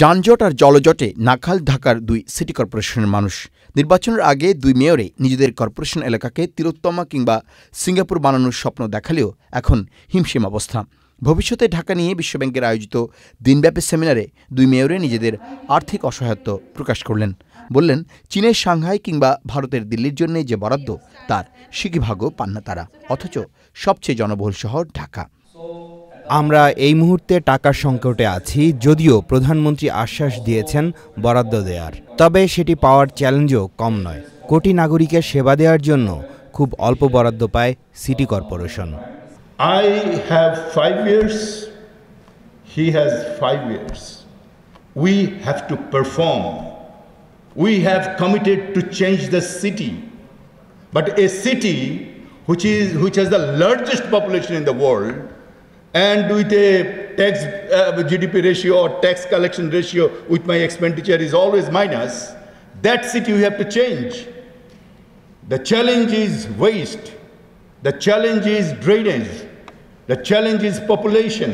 যানজট আর জলজটে নাখাল ঢাকার দুই সিটি কর্পোরেশনের মানুষ নির্বাচনের আগে দুই মেয়রে নিজেদের কর্পোরেশন এলাকাকে তিরোত্তমা কিংবা সিঙ্গাপুর বানানোর স্বপ্ন দেখালেও এখন হিমশিম অবস্থা ভবিষ্যতে ঢাকা নিয়ে বিশ্বব্যাংকের আয়োজিত দিনব্যাপী সেমিনারে দুই মেয়রে নিজেদের আর্থিক অসহায়ত্ব প্রকাশ করলেন বললেন চীনের সাংহাই কিংবা ভারতের দিল্লির জন্যে যে বরাদ্দ তার সিকিভাগও পান না তারা অথচ সবচেয়ে জনবহুল শহর ঢাকা আমরা এই মুহূর্তে টাকার সংকটে আছি যদিও প্রধানমন্ত্রী আশ্বাস দিয়েছেন বরাদ্দ দেওয়ার তবে সেটি পাওয়ার চ্যালেঞ্জও কম নয় কোটি নাগরিকের সেবা দেওয়ার জন্য খুব অল্প বরাদ্দ পায় city corporation I have five years he has five years we have to perform we have committed to change the city but a city which is which has the largest population in the world and with a tax uh, GDP ratio or tax collection ratio with my expenditure is always minus, that's it you have to change. The challenge is waste. The challenge is drainage. The challenge is population.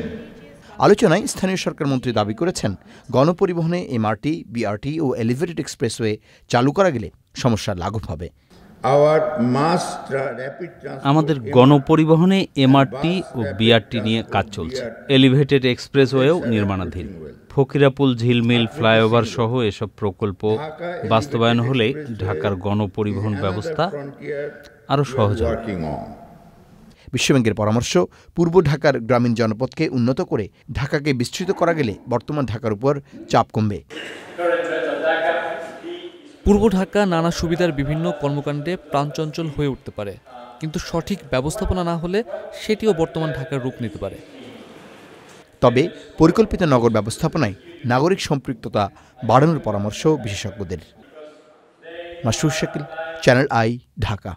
আলোচনায় স্থানীয় সরকার মন্ত্রী দাবি করেছেন গণপরিবহনে MRT BRT ও elevated expressway চালু করা গেলে সমস্যা লাঘব হবে আমাদের গণপরিবহনে এমআরটি ও বিআরটি নিয়ে কাজ চলছে এলিভেটেড এক্সপ্রেসওয়েও নির্মাণাধীন ফকিরাপুল ঝিলমিল ফ্লাইওভার সহ এসব প্রকল্প বাস্তবায়ন হলে ঢাকার গণপরিবহন ব্যবস্থা আরও সহজ বিশ্বব্যাংকের পরামর্শ পূর্ব ঢাকার গ্রামীণ জনপদকে উন্নত করে ঢাকাকে বিস্তৃত করা গেলে বর্তমান ঢাকার উপর চাপ কমবে পূর্ব ঢাকা নানা সুবিধার বিভিন্ন কর্মকাণ্ডে প্রাণচঞ্চল হয়ে উঠতে পারে কিন্তু সঠিক ব্যবস্থাপনা না হলে সেটিও বর্তমান ঢাকার রূপ নিতে পারে তবে পরিকল্পিত নগর ব্যবস্থাপনায় নাগরিক সম্পৃক্ততা বাড়ানোর পরামর্শ বিশেষজ্ঞদের মাসুর শাকিল চ্যানেল আই ঢাকা